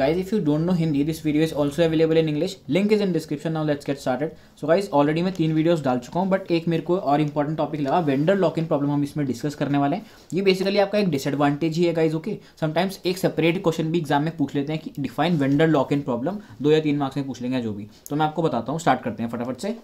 guys if you don't know hindi this video is also available in english link is in description now let's get started so guys already मैं तीन videos डाल चुका हूँ but एक मेरे को और important टॉपिक लगा वेंडर लॉक इन प्रॉब्लम हम इसमें डिस्कस करने वाले hain ये बेसिकली आपका एक disadvantage ही है गाइज ओके समटाइम्स एक सेपरेट क्वेश्चन भी एग्जाम में पूछ लेते हैं कि define vendor lock in problem दो या तीन मार्क्स में पूछ लेंगे जो भी तो मैं आपको बताता हूँ स्टार्ट करते हैं फटाफट से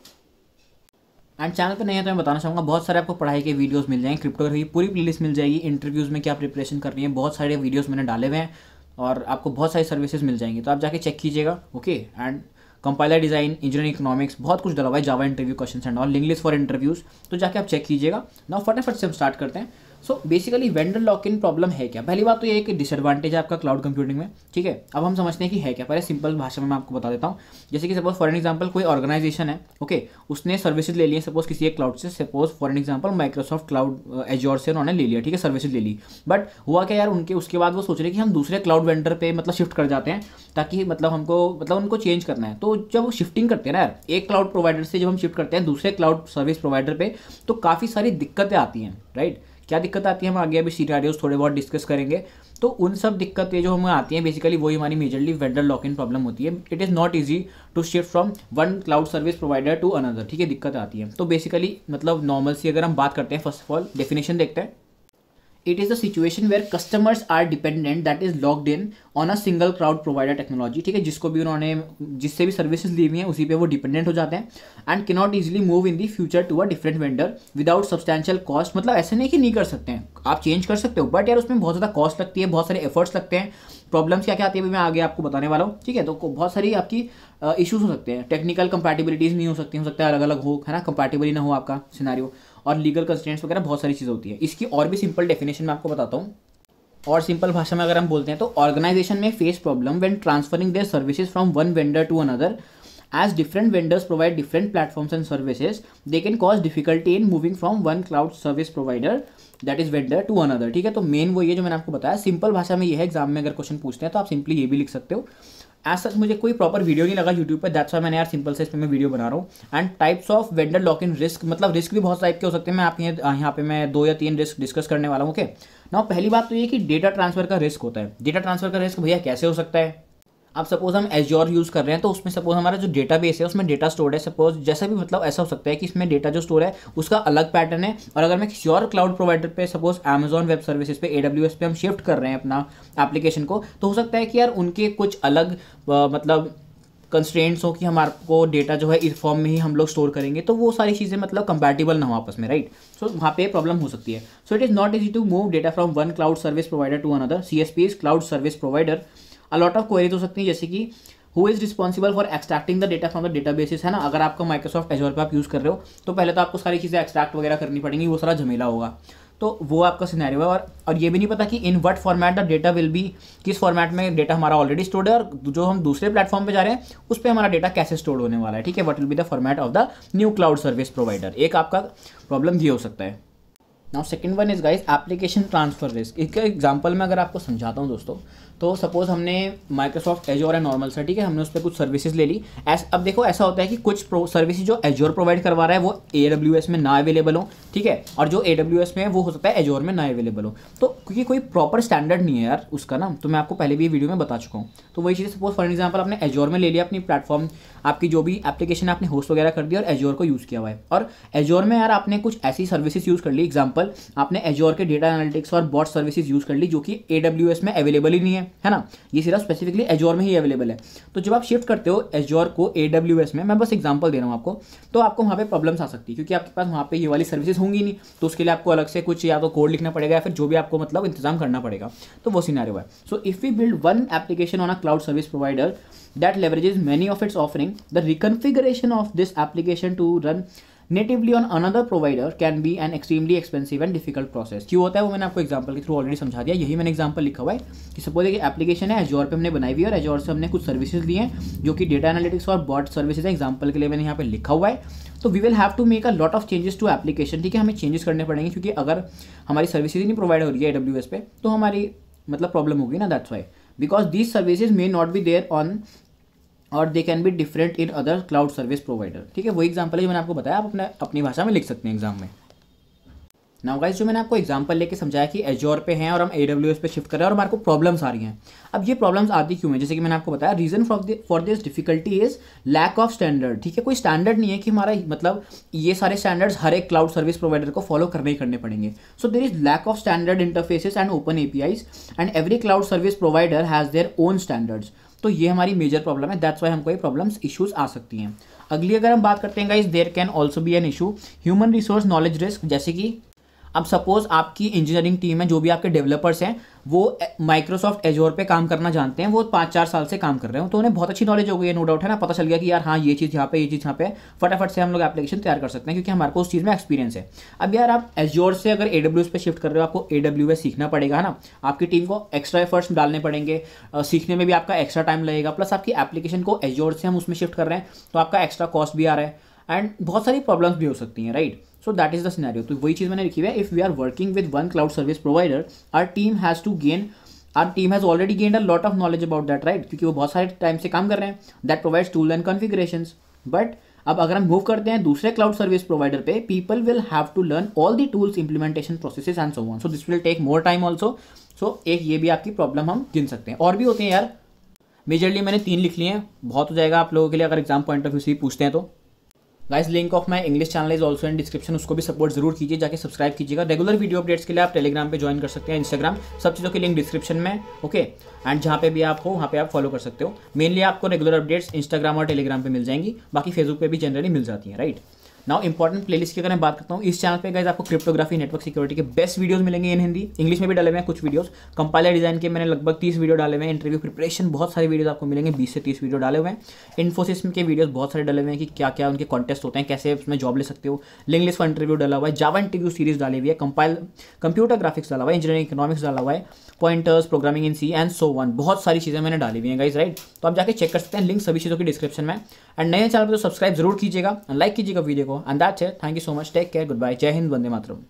एंड चैनल पर नहीं है तो मैं बताना चाहूँगा बहुत सारे आपको पढ़ाई के वीडियोस मिल जाएंगे क्रिप्टो की पूरी प्लेलिस्ट मिल जाएगी इंटरव्यूज़ में क्या प्रिपरेशन कर रही है बहुत सारे वीडियोस मैंने डाले हुए हैं और आपको बहुत सारी सर्विसेज मिल जाएंगी तो आप जाके चेक कीजिएगा okay and compiler design engineering economics बहुत कुछ डला हुआ है Java interview question and all English for interviews तो जाके आप चेक कीजिएगा ना फटाफट से हम स्टार्ट करते हैं so basically vendor lock in problem है क्या पहली बात तो ये एक डिसएडवांटेज है आपका क्लाउड कंप्यूटिंग में ठीक है अब हम समझते हैं कि है क्या पहले सिंपल भाषा में मैं आपको बता देता हूँ जैसे कि सपोज फॉर एन एग्जाम्पल कोई ऑर्गेनाइजेशन है ओके उसने सर्विसेज ले ली है सपोज किसी एक क्लाउड से suppose for an example Microsoft cloud Azure से उन्होंने ले लिया ठीक है सर्विसेज ले ली बट हुआ क्या यार उनके उसके बाद वो सोच रहे कि हम दूसरे क्लाउड वेंडर पर मतलब शिफ्ट कर जाते हैं ताकि मतलब हमको मतलब उनको चेंज करना है तो जब वो शिफ्टिंग करते हैं ना यार एक क्लाउड प्रोवाइडर से जब हम शिफ्ट करते हैं दूसरे क्लाउड सर्विस प्रोवाइडर पर तो काफ़ी सारी दिक्कतें आती हैं राइट क्या दिक्कत आती है हम आगे अभी सीनारियोज थोड़े बहुत डिस्कस करेंगे तो उन सब दिक्कतें जो हमें आती हैं बेसिकली वही हमारी majorly vendor lock in problem होती है it is not easy to shift from one cloud service provider to another ठीक है दिक्कत आती है तो बेसिकली मतलब नॉर्मल सी अगर हम बात करते हैं फर्स्ट ऑफ ऑल डेफिनेशन देखते हैं it is a situation where customers are dependent that is logged in on a single cloud provider technology ठीक है जिसको भी उन्होंने जिससे भी सर्विसेज ली हुई हैं उसी पे वो डिपेंडेंट हो जाते हैं and can not easily move in the future to a different vendor without substantial cost मतलब ऐसे नहीं कि नहीं कर सकते हैं आप चेंज कर सकते हो बट यार उसमें बहुत ज़्यादा कॉस्ट लगती है बहुत सारे एफर्ट्स लगते हैं प्रॉब्लम्स क्या क्या आती है मैं आगे आपको बताने वाला हूँ ठीक है तो बहुत सारी आपकी इशूज़ हो सकते हैं टेक्निकल कंपैटिबिलिटीज़ नहीं हो सकती हो सकता है अलग अलग हो है ना कंपैटिबल ही ना हो आपका सिनारियो और लीगल कंस्टेंट्स वगैरह बहुत सारी चीज़ें होती है इसकी और भी सिंपल डेफिनेशन मैं आपको बताता हूँ और सिंपल भाषा में अगर हम बोलते हैं तो ऑर्गेनाइजेशन में face problem when transferring their services from one vendor to another as different vendors provide different platforms and services they can cause difficulty in moving from one cloud service provider that is vendor to another ठीक है तो main वो ये जो मैंने आपको बताया simple भाषा में ये है एग्जाम में अगर क्वेश्चन पूछते हैं तो आप सिंपली ये भी लिख सकते हो एज सच मुझे कोई प्रॉपर वीडियो नहीं लगा यूट्यूब पर दैट्स वाई मैंने यार सिंपल से इस पर मैं वीडियो बना रहा हूँ and types of vendor lock in risk मतलब रिस्क भी बहुत टाइप के हो सकते हैं मैं आप यहाँ पे मैं दो या तीन रिस्क डिस्कस करने वाला हूँ ओके okay? पहली बात तो ये कि डेटा ट्रांसफर का रिस्क होता है डेटा ट्रांसफर का रिस्क भैया कैसे हो सकता है अब सपोज हम एजोर यूज़ कर रहे हैं तो उसमें सपोज हमारा जो डेटा बेस है उसमें डेटा स्टोर है सपोज जैसा भी मतलब ऐसा हो सकता है कि इसमें डेटा जो स्टोर है उसका अलग पैटर्न है और अगर मैं किसी और क्लाउड प्रोवाइडर पे सपोज अमेजॉन वेब सर्विसेज पे ए पे हम शिफ्ट कर रहे हैं अपना एप्लीकेशन को तो हो सकता है कि यार उनके कुछ अलग आ, मतलब कंस्ट्रेंट्स हो कि हमारे को डेटा जो है इस फॉर्म में ही हम लोग स्टोर करेंगे तो वो सारी चीज़ें मतलब कंपैटिबल ना हो आपस में राइट सो so, वहाँ पे प्रॉब्लम हो सकती है so it is not easy to move data from one cloud service provider to another C S P is cloud service provider a lot of queries हो सकती है जैसे कि who is responsible for extracting the data from the data basis है ना अगर आपका Microsoft एजोर पर आप यूज़ कर रहे हो तो पहले तो आपको सारी चीज़ें एक्सट्रैक्ट वगैरह करनी पड़ेंगी वो सारा झमेला होगा तो वो आपका सिनेरियो है और और ये भी नहीं पता कि in what format the data will be किस फॉर्मेट में डेटा हमारा ऑलरेडी स्टोर्ड है और जो हम दूसरे प्लेटफॉर्म पे जा रहे हैं उस पर हमारा डेटा कैसे स्टोर होने वाला है ठीक है what will be the format of the new cloud service provider एक आपका प्रॉब्लम ये हो सकता है now second one is guys application transfer risk इसके एग्जाम्पल में अगर आपको समझाता हूँ दोस्तों तो सपोज़ हमने माइक्रोसॉफ्ट एजोर है नॉर्मल सा ठीक है हमने उस पर कुछ सर्विसेज ले ली एस अब देखो ऐसा होता है कि कुछ सर्विसेज जो एजोर प्रोवाइड करवा रहा है वो ए में ना अवेलेबल हो ठीक है और जो ए में है वो हो सकता है एजोर में ना अवेलेबल हो तो क्योंकि कोई प्रॉपर स्टैंडर्ड नहीं है यार उसका ना तो मैं आपको पहले भी वीडियो में बता चुका हूँ तो वही चीज़ सपोज फॉर एग्जाम्पल आपने एजोर में ले लिया अपनी प्लेटफॉर्म आपकी जो भी एप्लीकेशन आपने होस्ट वगैरह कर दी और एजोर को यूज़ किया हुआ है और एजोर में यार आपने कुछ ऐसी सर्विसेज यूज़ कर ली एग्जाम्पल आपने एजोर के डेटा एनालिटिक्स और बॉट सर्विसेज यूज़ कर ली जो कि ए में अवेलेबल ही नहीं है है ना ये सिर्फ स्पेसिफिकली एजोर में ही अवेलेबल है तो जब आप शिफ्ट करते हो एजोर को ए में मैं बस एग्जाम्पल दे रहा हूँ आपको तो आपको वहाँ पर प्रॉब्लम्स आ सकती है क्योंकि आपके पास वहाँ पर ये वाली सर्विसेज होंगी नहीं तो उसके लिए आपको अलग से कुछ या तो कोड लिखना पड़ेगा या फिर जो भी आपको मतलब इंतजाम करना पड़ेगा तो वो सिनारियो है so if you build one application on a cloud service provider that leverages many of its offering the reconfiguration of this application to run natively on another provider can be an extremely expensive and difficult process क्यों होता है वो मैंने आपको example के through already समझा दिया यही मैंने एग्जाम्पल लिखा हुआ है कि सपोज एक एप्लीकेशन है एजोर पर हमने बनाई हुई है और एजोर से हमने कुछ सर्विसेज दी हैं जो कि डेटा एनालिटिक्स और बॉट सर्विसेज है एग्जाम्पल के लिए मैंने यहाँ पर लिखा हुआ है तो we will have to make a lot of changes to application ठीक है हमें चेंजेस करने पड़ेंगे क्योंकि अगर हमारी सर्विसेज ही नहीं प्रोवाइड हो रही है डब्ल्यू पे तो हमारी मतलब प्रॉब्लम होगी ना that's why because these services may not be there on और they can be different in other cloud service provider ठीक है वो एग्जाम्पल है जो मैंने आपको बताया आप अपने अपनी भाषा में लिख सकते हैं एग्जाम में नाउ गाइस जो मैंने आपको एग्जाम्पल लेके समझाया कि एजोर पे हैं और हम ए डब्ल्यू एस पे शिफ्ट कर रहे हैं और हमारे को प्रॉब्लम्स आ रही हैं अब ये प्रॉब्लम्स आती क्यों है जैसे कि मैंने आपको बताया reason for this difficulty is lack of standard ठीक है कोई स्टैंडर्ड नहीं है कि हमारा मतलब ये सारे स्टैंडर्ड्स हर एक क्लाउड सर्विस प्रोवाइडर को फॉलो करने ही करने पड़ेंगे so there is lack of standard interfaces and open a and every cloud service provider has their own standards तो ये हमारी मेजर प्रॉब्लम है दैट्स वाई हमको ये प्रॉब्लम्स इशूज आ सकती हैं अगली अगर हम बात करते हैं guys there can also be an issue human resource knowledge risk जैसे कि अब सपोज आपकी इंजीनियरिंग टीम है जो भी आपके डेवलपर्स हैं वो माइक्रोसॉफ्ट एजोर पे काम करना जानते हैं वो पाँच चार साल से काम कर रहे हैं तो उन्हें बहुत अच्छी नॉलेज हो गई है नो डाउट है ना पता चल गया कि यार हाँ ये चीज़ यहाँ पे ये चीज़ यहाँ पे फटाफट से हम लोग एप्लीकेशन तैयार कर सकते हैं क्योंकि हमारे को उस चीज़ में एक्सपीरियंस है अब यार आप एजोर से अगर ए डब्ल्यू पे शिफ्ट कर रहे हो आपको ए डब्ल्यू सीखना पड़ेगा है ना आपकी टीम को एक्स्ट्रा एफर्ट्स डालने पड़ेंगे सीखने में भी आपका एक्स्ट्रा टाइम लगेगा प्लस आपकी एप्लीकेशन को एजोर से हम उसमें शिफ्ट कर रहे हैं तो आपका एक्स्ट्रा कॉस्ट भी आ रहा है एंड बहुत सारी प्रॉब्लम्स भी हो सकती हैं right so that is the scenario तो वही चीज़ मैंने लिखी है if we are working with one cloud service provider our team has to gain our team has already gain a lot of knowledge about that right क्योंकि वो बहुत सारे टाइम से काम कर रहे हैं that provides tool and configuration but अब अगर हम मूव करते हैं दूसरे क्लाउड सर्विस प्रोवाइडर पे people will have to learn all the tools implementation process and so on so this will take more time also so एक ये भी आपकी प्रॉब्लम हम गिन सकते हैं और भी होते हैं यार मेजरली मैंने तीन लिख लिए हैं बहुत हो जाएगा आप लोगों के लिए अगर एग्जाम पॉइंट ऑफ व्यू से पूछते हैं तो guys link of my English channel is also in description उसको भी सपोर्ट जरूर कीजिए जाके सब्सक्राइब कीजिएगा रेगुलर वीडियो अपडेट्स के लिए आप टेलीग्राम पे ज्वाइन कर सकते हैं इंस्टाग्राम सब चीज़ों की लिंक डिस्क्रिप्शन में ओके एंड जहाँ पे भी आप हो वहाँ पे आप फॉलो कर सकते हो मेनली आपको रेगुलर अपडेट्स इंस्टाग्राम और टेलीग्राम पर मिल जाएंगी बाकी फेसबुक पर भी जनरली मिल जाती है राइट नाउ इंपॉर्टेंट प्लेलिस्ट की अगर मैं बात करता हूँ इस चैनल पे गाइज आपको क्रिप्टोग्राफी नेटवर्क सिक्योरिटी के बेस्ट वीडियोस मिलेंगे इन हिंदी इंग्लिश में भी डाले हुए हैं कुछ वीडियोस कंपाइलर डिजाइन के मैंने लगभग तीस वीडियो डाले हुए हैं इंटरव्यू प्रिपरेशन बहुत सारे वीडियोज़ आपको मिलेंगे बीस से तीस वीडियो डाले हुए हैं इन्फोसिस के वीडियोज बहुत सारे डाले हुए हैं कि क्या क्या उनके कॉन्टेस्ट होते हैं कैसे उसमें जॉब ले सकते हो लिंग का इंटरव्यू डाला हुआ है जावा इंटरव्यू सीरीज डाली हुई है कंपाइल कंप्यूटर ग्राफिक्स डाला हुआ है इंजीनियरिंग इकोनॉमिक्स डाला हुआ है pointers programming in C and so on बहुत सारी चीज़ें मैंने डाली हुई हैं गाइज राइट तो आप जाके चेक कर सकते हैं लिंक सभी चीज़ों की डिस्क्रिप्शन में एंड नए चैनल पर तो सब्सक्राइब जरूर कीजिएगा लाइक कीजिएगा वीडियो को and that's it thank you so much take care good bye जय हिंद वंदे मातरम